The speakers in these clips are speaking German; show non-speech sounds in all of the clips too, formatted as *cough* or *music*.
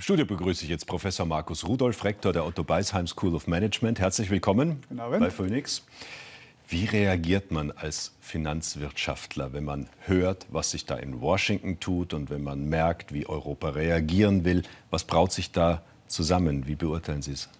Im Studio begrüße ich jetzt Professor Markus Rudolf, Rektor der Otto Beisheim School of Management. Herzlich willkommen bei Phoenix. Wie reagiert man als Finanzwirtschaftler, wenn man hört, was sich da in Washington tut und wenn man merkt, wie Europa reagieren will? Was braut sich da zusammen? Wie beurteilen Sie es?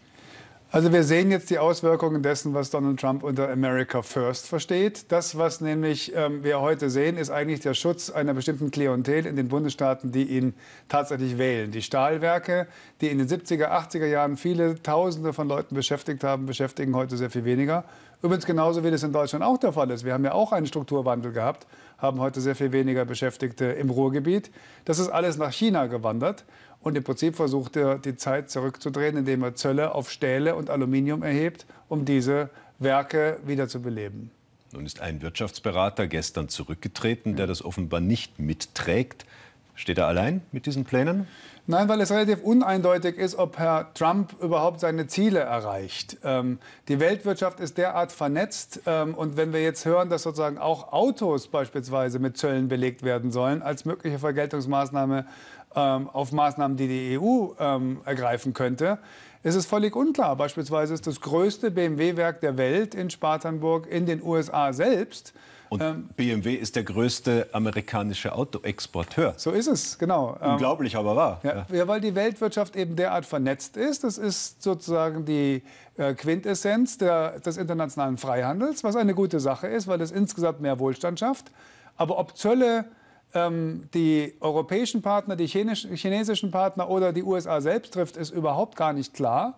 Also wir sehen jetzt die Auswirkungen dessen, was Donald Trump unter America First versteht. Das, was nämlich ähm, wir heute sehen, ist eigentlich der Schutz einer bestimmten Klientel in den Bundesstaaten, die ihn tatsächlich wählen. Die Stahlwerke, die in den 70er, 80er Jahren viele Tausende von Leuten beschäftigt haben, beschäftigen heute sehr viel weniger. Übrigens genauso wie das in Deutschland auch der Fall ist. Wir haben ja auch einen Strukturwandel gehabt, haben heute sehr viel weniger Beschäftigte im Ruhrgebiet. Das ist alles nach China gewandert. Und im Prinzip versucht er, die Zeit zurückzudrehen, indem er Zölle auf Stähle und Aluminium erhebt, um diese Werke wieder zu beleben. Nun ist ein Wirtschaftsberater gestern zurückgetreten, der das offenbar nicht mitträgt. Steht er allein mit diesen Plänen? Nein, weil es relativ uneindeutig ist, ob Herr Trump überhaupt seine Ziele erreicht. Ähm, die Weltwirtschaft ist derart vernetzt. Ähm, und wenn wir jetzt hören, dass sozusagen auch Autos beispielsweise mit Zöllen belegt werden sollen als mögliche Vergeltungsmaßnahme ähm, auf Maßnahmen, die die EU ähm, ergreifen könnte, ist es völlig unklar. Beispielsweise ist das größte BMW-Werk der Welt in Spartanburg in den USA selbst. Und ähm, BMW ist der größte amerikanische Autoexporteur. So ist es, genau. Ähm, Unglaublich, aber wahr. Ja, ja, weil die Weltwirtschaft eben derart vernetzt ist. Das ist sozusagen die äh, Quintessenz der, des internationalen Freihandels, was eine gute Sache ist, weil es insgesamt mehr Wohlstand schafft. Aber ob Zölle ähm, die europäischen Partner, die chinesischen Partner oder die USA selbst trifft, ist überhaupt gar nicht klar.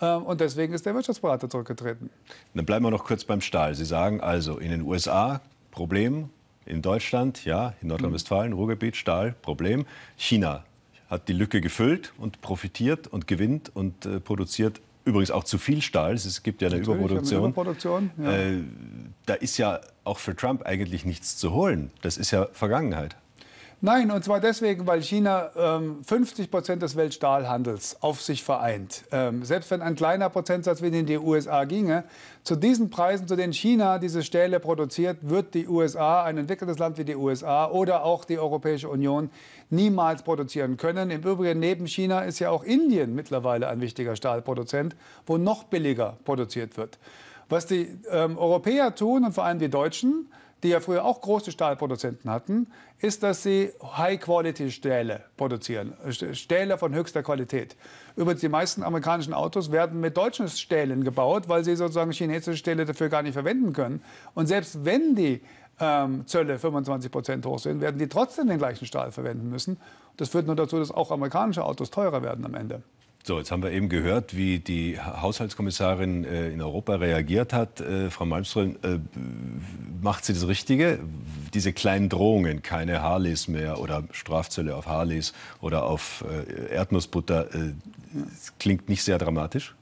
Ähm, und deswegen ist der Wirtschaftsberater zurückgetreten. Dann bleiben wir noch kurz beim Stahl. Sie sagen also, in den USA Problem, in Deutschland, ja, in Nordrhein-Westfalen, Ruhrgebiet, Stahl, Problem. China hat die Lücke gefüllt und profitiert und gewinnt und äh, produziert übrigens auch zu viel Stahl. Es gibt ja eine Natürlich, Überproduktion. Eine Überproduktion ja. Äh, da ist ja auch für Trump eigentlich nichts zu holen. Das ist ja Vergangenheit. Nein, und zwar deswegen, weil China ähm, 50 Prozent des Weltstahlhandels auf sich vereint. Ähm, selbst wenn ein kleiner Prozentsatz wie in die USA ginge, zu diesen Preisen, zu denen China diese Stähle produziert, wird die USA, ein entwickeltes Land wie die USA oder auch die Europäische Union, niemals produzieren können. Im Übrigen, neben China ist ja auch Indien mittlerweile ein wichtiger Stahlproduzent, wo noch billiger produziert wird. Was die ähm, Europäer tun und vor allem die Deutschen, die ja früher auch große Stahlproduzenten hatten, ist, dass sie High-Quality-Stähle produzieren, Stähle von höchster Qualität. Übrigens, die meisten amerikanischen Autos werden mit deutschen Stählen gebaut, weil sie sozusagen chinesische Stähle dafür gar nicht verwenden können. Und selbst wenn die ähm, Zölle 25 Prozent hoch sind, werden die trotzdem den gleichen Stahl verwenden müssen. Das führt nur dazu, dass auch amerikanische Autos teurer werden am Ende. So, jetzt haben wir eben gehört, wie die Haushaltskommissarin äh, in Europa reagiert hat. Äh, Frau Malmström, äh, macht sie das Richtige? Diese kleinen Drohungen, keine Harleys mehr oder Strafzölle auf Harleys oder auf äh, Erdnussbutter, äh, klingt nicht sehr dramatisch?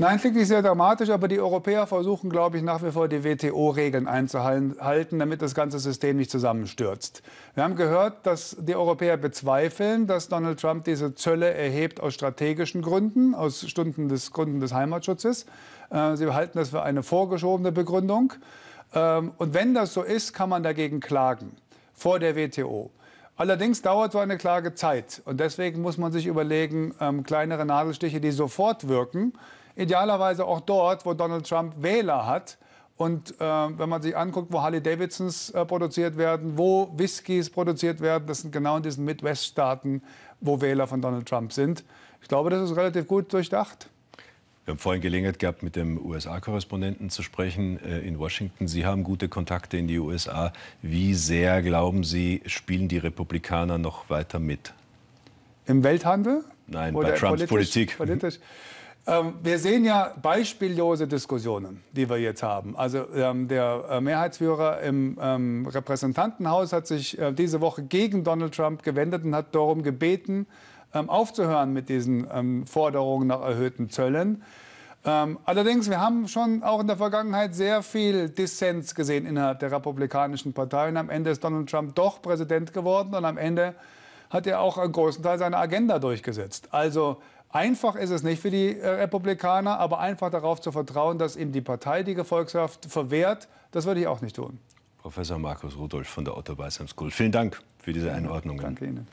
Nein, klingt nicht sehr dramatisch, aber die Europäer versuchen, glaube ich, nach wie vor die WTO-Regeln einzuhalten, damit das ganze System nicht zusammenstürzt. Wir haben gehört, dass die Europäer bezweifeln, dass Donald Trump diese Zölle erhebt aus strategischen Gründen, aus Stunden des, Gründen des Heimatschutzes. Äh, sie halten das für eine vorgeschobene Begründung. Ähm, und wenn das so ist, kann man dagegen klagen vor der WTO. Allerdings dauert so eine Klage Zeit. Und deswegen muss man sich überlegen, ähm, kleinere Nadelstiche, die sofort wirken, idealerweise auch dort, wo Donald Trump Wähler hat. Und äh, wenn man sich anguckt, wo Harley Davidsons äh, produziert werden, wo Whiskys produziert werden, das sind genau in diesen Midwest-Staaten, wo Wähler von Donald Trump sind. Ich glaube, das ist relativ gut durchdacht. Wir haben vorhin Gelegenheit gehabt, mit dem USA-Korrespondenten zu sprechen äh, in Washington. Sie haben gute Kontakte in die USA. Wie sehr, glauben Sie, spielen die Republikaner noch weiter mit? Im Welthandel? Nein, Oder bei Trumps politisch, Politik. Politisch? *laughs* Ähm, wir sehen ja beispiellose Diskussionen, die wir jetzt haben. Also ähm, der äh, Mehrheitsführer im ähm, Repräsentantenhaus hat sich äh, diese Woche gegen Donald Trump gewendet und hat darum gebeten, ähm, aufzuhören mit diesen ähm, Forderungen nach erhöhten Zöllen. Ähm, allerdings, wir haben schon auch in der Vergangenheit sehr viel Dissens gesehen innerhalb der Republikanischen Partei. Und am Ende ist Donald Trump doch Präsident geworden und am Ende hat er auch einen großen Teil seiner Agenda durchgesetzt. Also Einfach ist es nicht für die äh, Republikaner, aber einfach darauf zu vertrauen, dass eben die Partei die Gefolgschaft verwehrt, das würde ich auch nicht tun. Professor Markus Rudolph von der Otto Weisheim School, vielen Dank für diese Einordnung. Danke Ihnen.